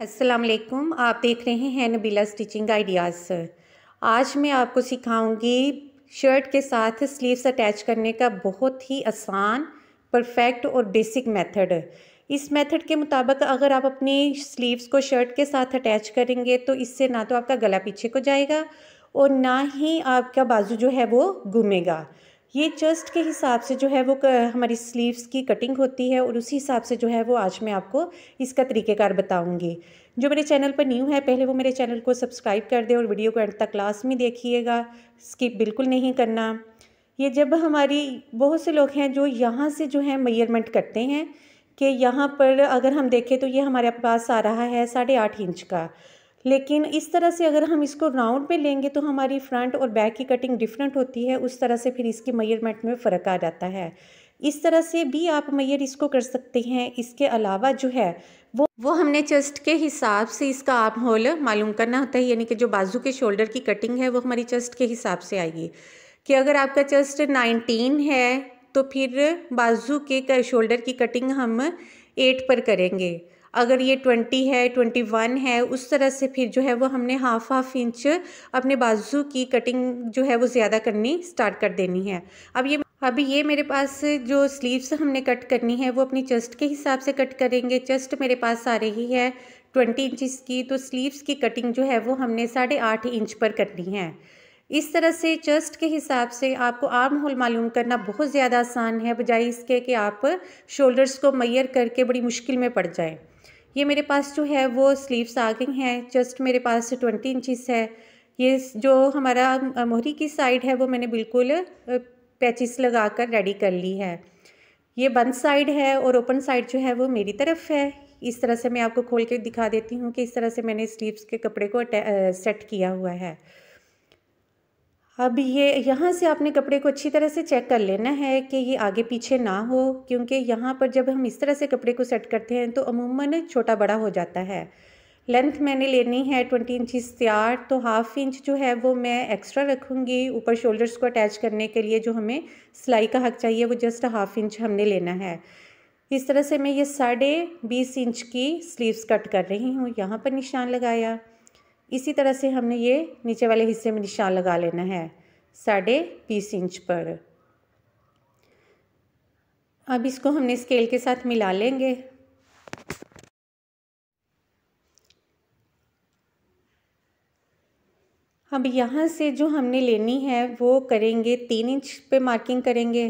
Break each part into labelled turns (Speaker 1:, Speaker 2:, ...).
Speaker 1: अस्सलाम वालेकुम आप देख रहे हैं नबीला स्टिचिंग आइडियाज़ आज मैं आपको सिखाऊंगी शर्ट के साथ स्लीव्स अटैच करने का बहुत ही आसान परफेक्ट और बेसिक मेथड इस मेथड के मुताबिक अगर आप अपनी स्लीव्स को शर्ट के साथ अटैच करेंगे तो इससे ना तो आपका गला पीछे को जाएगा और ना ही आपका बाजू जो है वो घूमेगा ये चेस्ट के हिसाब से जो है वो हमारी स्लीव्स की कटिंग होती है और उसी हिसाब से जो है वो आज मैं आपको इसका तरीक़ेकार बताऊंगी जो मेरे चैनल पर न्यू है पहले वो मेरे चैनल को सब्सक्राइब कर दे और वीडियो को एंड तक क्लास में देखिएगा स्किप बिल्कुल नहीं करना ये जब हमारी बहुत से लोग हैं जो यहाँ से जो है मैयरमेंट करते हैं कि यहाँ पर अगर हम देखें तो ये हमारे पास आ रहा है साढ़े आठ इंच का लेकिन इस तरह से अगर हम इसको राउंड में लेंगे तो हमारी फ्रंट और बैक की कटिंग डिफरेंट होती है उस तरह से फिर इसकी मयरमेंट में फ़र्क आ जाता है इस तरह से भी आप मैयर इसको कर सकते हैं इसके अलावा जो है वो वो हमने चेस्ट के हिसाब से इसका आप होल मालूम करना होता है यानी कि जो बाजू के शोल्डर की कटिंग है वो हमारी चेस्ट के हिसाब से आएगी कि अगर आपका चेस्ट 19 है तो फिर बाजू के शोल्डर की कटिंग हम एट पर करेंगे अगर ये ट्वेंटी है ट्वेंटी वन है उस तरह से फिर जो है वो हमने हाफ हाफ इंच अपने बाजू की कटिंग जो है वो ज़्यादा करनी स्टार्ट कर देनी है अब ये अभी ये मेरे पास जो स्लीव्स हमने कट करनी है वो अपनी चेस्ट के हिसाब से कट करेंगे चेस्ट मेरे पास आ रही है ट्वेंटी इंचिस की तो स्लीव्स की कटिंग जो है वो हमने साढ़े आठ इंच पर करनी है इस तरह से चेस्ट के हिसाब से आपको आर्म होल मालूम करना बहुत ज़्यादा आसान है बजाय इसके कि आप शोल्डर्स को मैयर करके बड़ी मुश्किल में पड़ जाएँ ये मेरे पास जो है वो स्लीव्स आ गई हैं जस्ट मेरे पास ट्वेंटी इंचिस है ये जो हमारा मोहरी की साइड है वो मैंने बिल्कुल पैचिस लगा कर रेडी कर ली है ये बंद साइड है और ओपन साइड जो है वो मेरी तरफ है इस तरह से मैं आपको खोल के दिखा देती हूँ कि इस तरह से मैंने स्लीव्स के कपड़े को सेट किया हुआ है अब ये यहाँ से आपने कपड़े को अच्छी तरह से चेक कर लेना है कि ये आगे पीछे ना हो क्योंकि यहाँ पर जब हम इस तरह से कपड़े को सेट करते हैं तो अमूमन छोटा बड़ा हो जाता है लेंथ मैंने लेनी है ट्वेंटी इंचज़ तैयार तो हाफ़ इंच जो है वो मैं एक्स्ट्रा रखूँगी ऊपर शोल्डर्स को अटैच करने के लिए जो हमें सिलाई का हक चाहिए वो जस्ट हाफ़ इंच हमने लेना है इस तरह से मैं ये साढ़े बीस इंच की स्लीव्स कट कर रही हूँ यहाँ पर निशान लगाया इसी तरह से हमने ये नीचे वाले हिस्से में निशान लगा लेना है साढ़े बीस इंच पर अब इसको हमने स्केल के साथ मिला लेंगे अब यहाँ से जो हमने लेनी है वो करेंगे तीन इंच पे मार्किंग करेंगे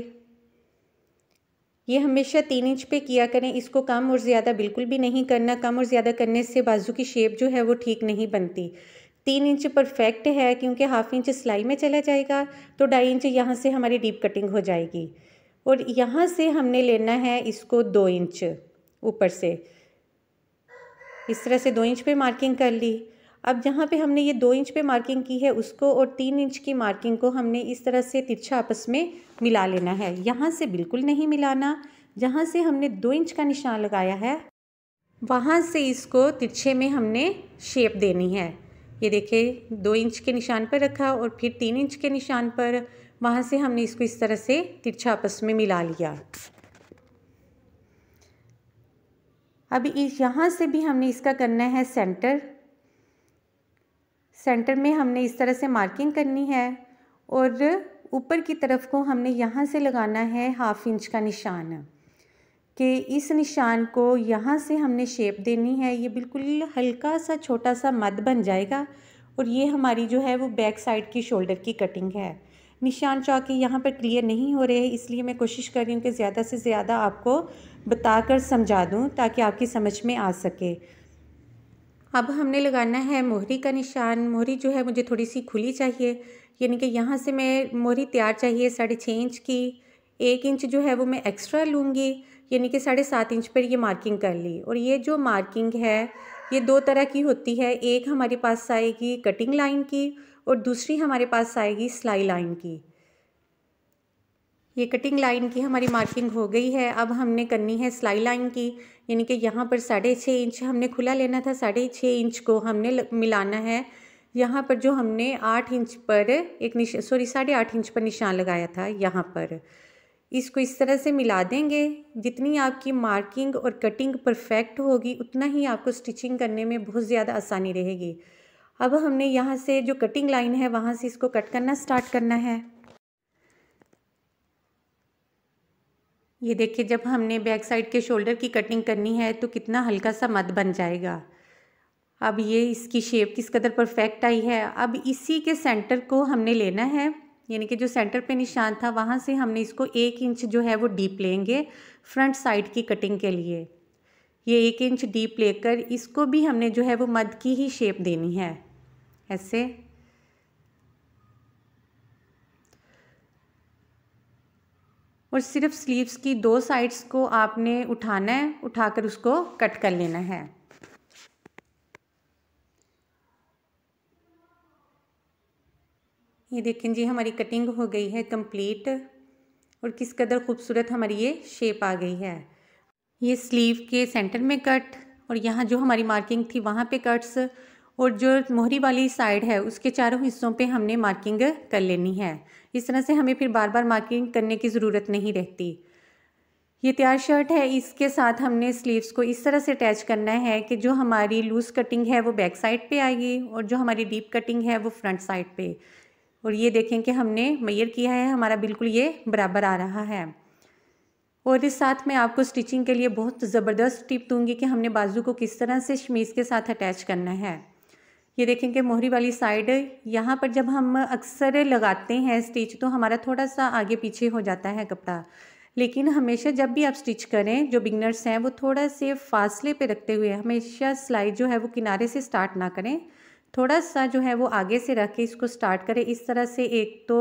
Speaker 1: ये हमेशा तीन इंच पे किया करें इसको कम और ज़्यादा बिल्कुल भी नहीं करना कम और ज़्यादा करने से बाजू की शेप जो है वो ठीक नहीं बनती तीन इंच परफेक्ट है क्योंकि हाफ इंच सिलाई में चला जाएगा तो ढाई इंच यहाँ से हमारी डीप कटिंग हो जाएगी और यहाँ से हमने लेना है इसको दो इंच ऊपर से इस तरह से दो इंच पे मार्किंग कर ली अब जहाँ पे हमने ये दो इंच पे मार्किंग की है उसको और तीन इंच की मार्किंग को हमने इस तरह से तिरछा आपस में मिला लेना है यहाँ से बिल्कुल नहीं मिलाना जहाँ से हमने दो इंच का निशान लगाया है वहाँ से इसको तिरछे में हमने शेप देनी है ये देखिए दो इंच के निशान पर रखा और फिर तीन इंच के निशान पर वहाँ से हमने इसको इस तरह से तिरछा आपस में मिला लिया अब इस यहाँ से भी हमने इसका करना है सेंटर सेंटर में हमने इस तरह से मार्किंग करनी है और ऊपर की तरफ को हमने यहाँ से लगाना है हाफ इंच का निशान कि इस निशान को यहाँ से हमने शेप देनी है ये बिल्कुल हल्का सा छोटा सा मद बन जाएगा और ये हमारी जो है वो बैक साइड की शोल्डर की कटिंग है निशान चौकी यहाँ पर क्लियर नहीं हो रहे इसलिए मैं कोशिश कर रही हूँ कि ज़्यादा से ज़्यादा आपको बता कर समझा दूँ ताकि आपकी समझ में आ सके अब हमने लगाना है मोहरी का निशान मोहरी जो है मुझे थोड़ी सी खुली चाहिए यानी कि यहाँ से मैं मोहरी तैयार चाहिए साढ़े छः इंच की एक इंच जो है वो मैं एक्स्ट्रा लूँगी यानी कि साढ़े सात इंच पर ये मार्किंग कर ली और ये जो मार्किंग है ये दो तरह की होती है एक हमारे पास आएगी कटिंग लाइन की और दूसरी हमारे पास आएगी सिलाई लाइन की ये कटिंग लाइन की हमारी मार्किंग हो गई है अब हमने करनी है सिलाई लाइन की यानी कि यहाँ पर साढ़े छः इंच हमने खुला लेना था साढ़े छः इंच को हमने मिलाना है यहाँ पर जो हमने आठ इंच पर एक निश सॉरी साढ़े आठ इंच पर निशान लगाया था यहाँ पर इसको इस तरह से मिला देंगे जितनी आपकी मार्किंग और कटिंग परफेक्ट होगी उतना ही आपको स्टिचिंग करने में बहुत ज़्यादा आसानी रहेगी अब हमने यहाँ से जो कटिंग लाइन है वहाँ से इसको कट करना स्टार्ट करना है ये देखिए जब हमने बैक साइड के शोल्डर की कटिंग करनी है तो कितना हल्का सा मद बन जाएगा अब ये इसकी शेप किस कदर परफेक्ट आई है अब इसी के सेंटर को हमने लेना है यानी कि जो सेंटर पे निशान था वहाँ से हमने इसको एक इंच जो है वो डीप लेंगे फ्रंट साइड की कटिंग के लिए ये एक इंच डीप लेकर इसको भी हमने जो है वो मध की ही शेप देनी है ऐसे और सिर्फ स्लीव्स की दो साइड्स को आपने उठाना है उठाकर उसको कट कर लेना है ये देखें जी हमारी कटिंग हो गई है कंप्लीट और किस कदर खूबसूरत हमारी ये शेप आ गई है ये स्लीव के सेंटर में कट और यहाँ जो हमारी मार्किंग थी वहाँ पे कट्स और जो मोहरी वाली साइड है उसके चारों हिस्सों पे हमने मार्किंग कर लेनी है इस तरह से हमें फिर बार बार मार्किंग करने की ज़रूरत नहीं रहती ये तैयार शर्ट है इसके साथ हमने स्लीव्स को इस तरह से अटैच करना है कि जो हमारी लूज़ कटिंग है वो बैक साइड पे आएगी और जो हमारी डीप कटिंग है वो फ्रंट साइड पे और ये देखें कि हमने मैयर किया है हमारा बिल्कुल ये बराबर आ रहा है और इस साथ मैं आपको स्टिचिंग के लिए बहुत ज़बरदस्त टिप दूंगी कि हमने बाजू को किस तरह से शमीज़ के साथ अटैच करना है ये देखेंगे मोहरी वाली साइड यहाँ पर जब हम अक्सर लगाते हैं स्टिच तो हमारा थोड़ा सा आगे पीछे हो जाता है कपड़ा लेकिन हमेशा जब भी आप स्टिच करें जो बिगनर्स हैं वो थोड़ा से फासले पे रखते हुए हमेशा सिलाई जो है वो किनारे से स्टार्ट ना करें थोड़ा सा जो है वो आगे से रख के इसको स्टार्ट करें इस तरह से एक तो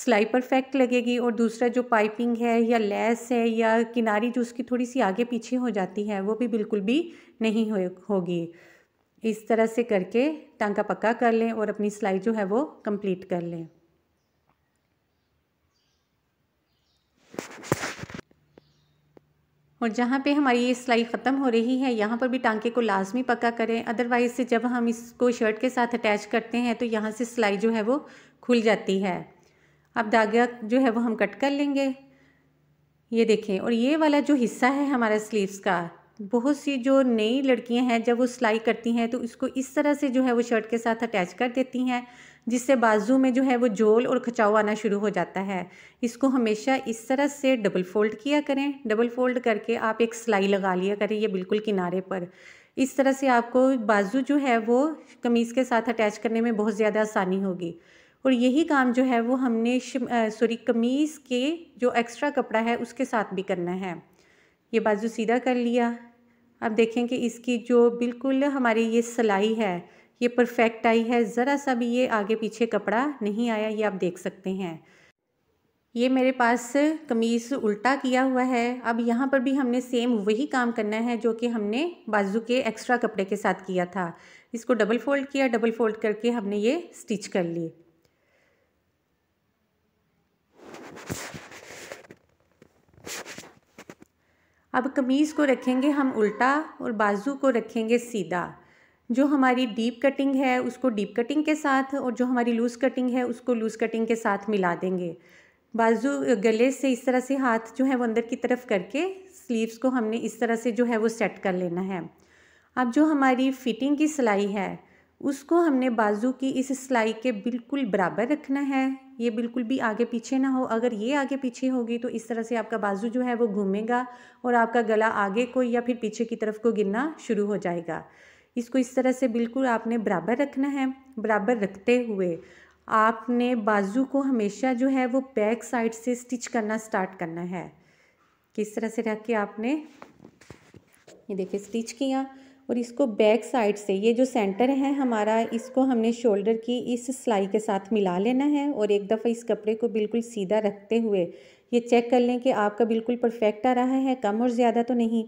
Speaker 1: सिलाई परफेक्ट लगेगी और दूसरा जो पाइपिंग है या लेस है या किनारी जो उसकी थोड़ी सी आगे पीछे हो जाती है वो भी बिल्कुल भी नहीं हो होगी इस तरह से करके टांका पक्का कर लें और अपनी सिलाई जो है वो कंप्लीट कर लें और जहाँ पे हमारी ये सिलाई ख़त्म हो रही है यहाँ पर भी टांके को लाजमी पक्का करें अदरवाइज़ से जब हम इसको शर्ट के साथ अटैच करते हैं तो यहाँ से सिलाई जो है वो खुल जाती है अब धागा जो है वो हम कट कर लेंगे ये देखें और ये वाला जो हिस्सा है हमारा स्लीव्स का बहुत सी जो नई लड़कियां हैं जब वो सिलाई करती हैं तो उसको इस तरह से जो है वो शर्ट के साथ अटैच कर देती हैं जिससे बाजू में जो है वो जोल और खचाव आना शुरू हो जाता है इसको हमेशा इस तरह से डबल फोल्ड किया करें डबल फोल्ड करके आप एक सिलाई लगा लिया करें ये बिल्कुल किनारे पर इस तरह से आपको बाजू जो है वो कमीज़ के साथ अटैच करने में बहुत ज़्यादा आसानी होगी और यही काम जो है वो हमने सॉरी कमीज़ के जो एक्स्ट्रा कपड़ा है उसके साथ भी करना है ये बाजू सीधा कर लिया अब देखें कि इसकी जो बिल्कुल हमारी ये सिलाई है ये परफेक्ट आई है ज़रा सा भी ये आगे पीछे कपड़ा नहीं आया ये आप देख सकते हैं ये मेरे पास कमीज़ उल्टा किया हुआ है अब यहाँ पर भी हमने सेम वही काम करना है जो कि हमने बाजू के एक्स्ट्रा कपड़े के साथ किया था इसको डबल फोल्ड किया डबल फोल्ड करके हमने ये स्टिच कर ली अब कमीज़ को रखेंगे हम उल्टा और बाजू को रखेंगे सीधा जो हमारी डीप कटिंग है उसको डीप कटिंग के साथ और जो हमारी लूज़ कटिंग है उसको लूज़ कटिंग के साथ मिला देंगे बाजू गले से इस तरह से हाथ जो है वो अंदर की तरफ करके स्लीव्स को हमने इस तरह से जो है वो सेट कर लेना है अब जो हमारी फिटिंग की सिलाई है उसको हमने बाजू की इस सिलाई के बिल्कुल बराबर रखना है ये बिल्कुल भी आगे पीछे ना हो अगर ये आगे पीछे होगी तो इस तरह से आपका बाजू जो है वो घूमेगा और आपका गला आगे को या फिर पीछे की तरफ को गिरना शुरू हो जाएगा इसको इस तरह से बिल्कुल आपने बराबर रखना है बराबर रखते हुए आपने बाजू को हमेशा जो है वो बैक साइड से स्टिच करना स्टार्ट करना है किस तरह से रख के आपने ये देखिए स्टिच किया और इसको बैक साइड से ये जो सेंटर है हमारा इसको हमने शोल्डर की इस सिलाई के साथ मिला लेना है और एक दफ़ा इस कपड़े को बिल्कुल सीधा रखते हुए ये चेक कर लें कि आपका बिल्कुल परफेक्ट आ रहा है कम और ज़्यादा तो नहीं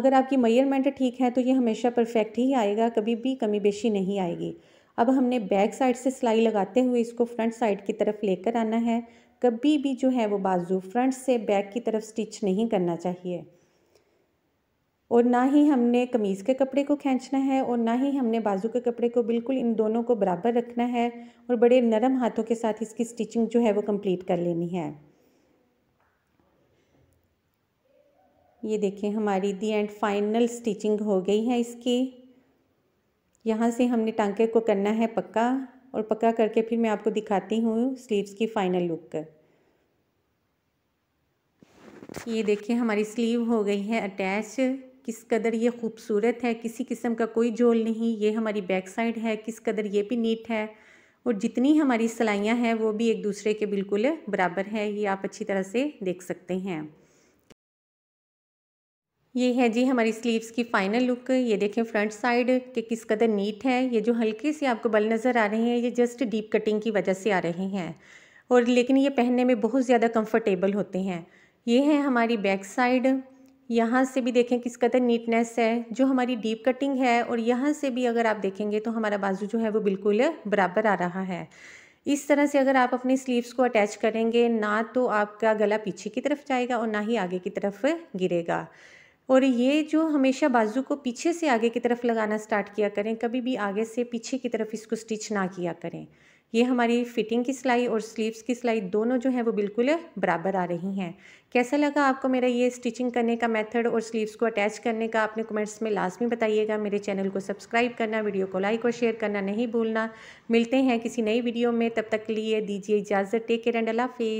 Speaker 1: अगर आपकी मेयरमेंट ठीक है तो ये हमेशा परफेक्ट ही आएगा कभी भी कमी बेशी नहीं आएगी अब हमने बैक साइड से सिलाई लगाते हुए इसको फ्रंट साइड की तरफ लेकर आना है कभी भी जो है वो बाजू फ्रंट से बैक की तरफ स्टिच नहीं करना चाहिए और ना ही हमने कमीज़ के कपड़े को खींचना है और ना ही हमने बाजू के कपड़े को बिल्कुल इन दोनों को बराबर रखना है और बड़े नरम हाथों के साथ इसकी स्टिचिंग जो है वो कंप्लीट कर लेनी है ये देखें हमारी दी एंड फाइनल स्टिचिंग हो गई है इसकी यहाँ से हमने टांके को करना है पक्का और पक्का करके फिर मैं आपको दिखाती हूँ स्लीव्स की फ़ाइनल लुक ये देखिए हमारी स्लीव हो गई है अटैच किस कदर ये खूबसूरत है किसी किस्म का कोई झोल नहीं ये हमारी बैक साइड है किस कदर ये भी नीट है और जितनी हमारी सिलाइयाँ हैं वो भी एक दूसरे के बिल्कुल बराबर है ये आप अच्छी तरह से देख सकते हैं ये है जी हमारी स्लीव्स की फाइनल लुक ये देखें फ्रंट साइड के किस कदर नीट है ये जो हल्के से आपको बल नज़र आ रहे हैं ये जस्ट डीप कटिंग की वजह से आ रहे हैं और लेकिन ये पहनने में बहुत ज़्यादा कंफर्टेबल होते हैं ये है हमारी बैक साइड यहाँ से भी देखें किस कदर नीटनेस है जो हमारी डीप कटिंग है और यहाँ से भी अगर आप देखेंगे तो हमारा बाजू जो है वो बिल्कुल बराबर आ रहा है इस तरह से अगर आप अपने स्लीव्स को अटैच करेंगे ना तो आपका गला पीछे की तरफ जाएगा और ना ही आगे की तरफ गिरेगा और ये जो हमेशा बाजू को पीछे से आगे की तरफ लगाना स्टार्ट किया करें कभी भी आगे से पीछे की तरफ इसको स्टिच ना किया करें ये हमारी फिटिंग की सिलाई और स्लीव्स की सिलाई दोनों जो है वो बिल्कुल बराबर आ रही हैं कैसा लगा आपको मेरा ये स्टिचिंग करने का मेथड और स्लीव्स को अटैच करने का आपने कमेंट्स में लाजमी बताइएगा मेरे चैनल को सब्सक्राइब करना वीडियो को लाइक और शेयर करना नहीं भूलना मिलते हैं किसी नई वीडियो में तब तक लिए दीजिए इजाज़त टेक केयर एंड अला फेस